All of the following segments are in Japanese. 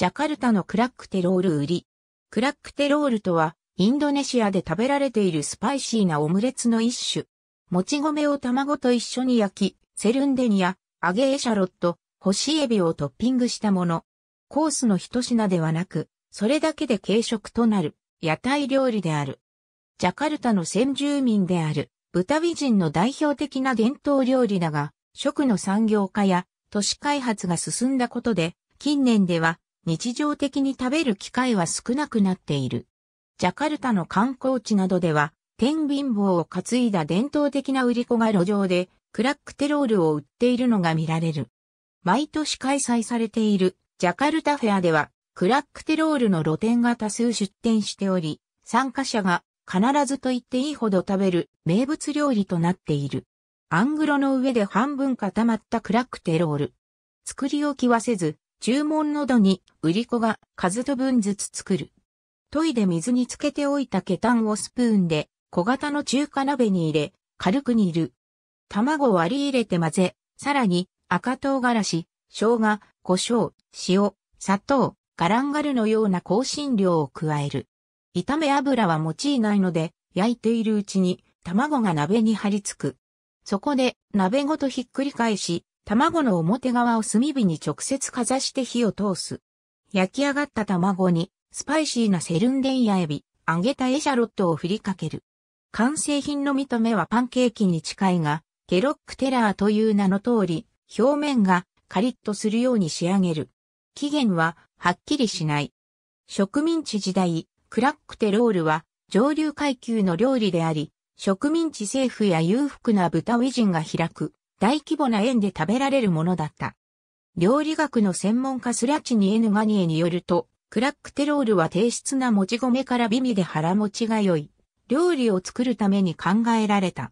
ジャカルタのクラックテロール売り。クラックテロールとは、インドネシアで食べられているスパイシーなオムレツの一種。もち米を卵と一緒に焼き、セルンデニア、揚げエシャロット、干しエビをトッピングしたもの。コースの一品ではなく、それだけで軽食となる、屋台料理である。ジャカルタの先住民である、ブタビ人の代表的な伝統料理だが、食の産業化や都市開発が進んだことで、近年では日常的に食べる機会は少なくなっている。ジャカルタの観光地などでは、天秤棒を担いだ伝統的な売り子が路上で、クラックテロールを売っているのが見られる。毎年開催されているジャカルタフェアでは、クラックテロールの露店が多数出店しており、参加者が必ずと言っていいほど食べる名物料理となっている。アングロの上で半分固まったクラックテロール。作り置きはせず、注文の度に売り子が数と分ずつ作る。研いで水につけておいたケタンをスプーンで小型の中華鍋に入れ、軽く煮る。卵を割り入れて混ぜ、さらに赤唐辛子、生姜、胡椒、塩、砂糖、ガランガルのような香辛料を加える。炒め油は用いないので、焼いているうちに卵が鍋に張り付く。そこで鍋ごとひっくり返し、卵の表側を炭火に直接かざして火を通す。焼き上がった卵に、スパイシーなセルンデンやエビ、揚げたエシャロットを振りかける。完成品の見た目はパンケーキに近いが、ケロックテラーという名の通り、表面がカリッとするように仕上げる。期限ははっきりしない。植民地時代、クラックテロールは上流階級の料理であり、植民地政府や裕福な豚ウィジンが開く大規模な園で食べられるものだった。料理学の専門家スラチニエヌガニエによると、クラックテロールは低質なもち米から美味で腹持ちが良い、料理を作るために考えられた。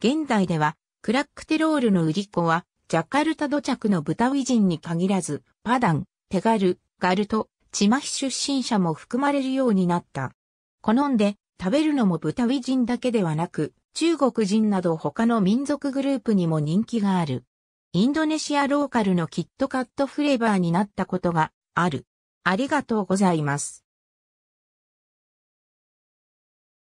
現代では、クラックテロールの売り子は、ジャカルタ土着の豚ウィジンに限らず、パダン、ペガル、ガルト、チマヒ出身者も含まれるようになった。好んで、食べるのも豚ウィジンだけではなく、中国人など他の民族グループにも人気がある。インドネシアローカルのキットカットフレーバーになったことがある。ありがとうございます。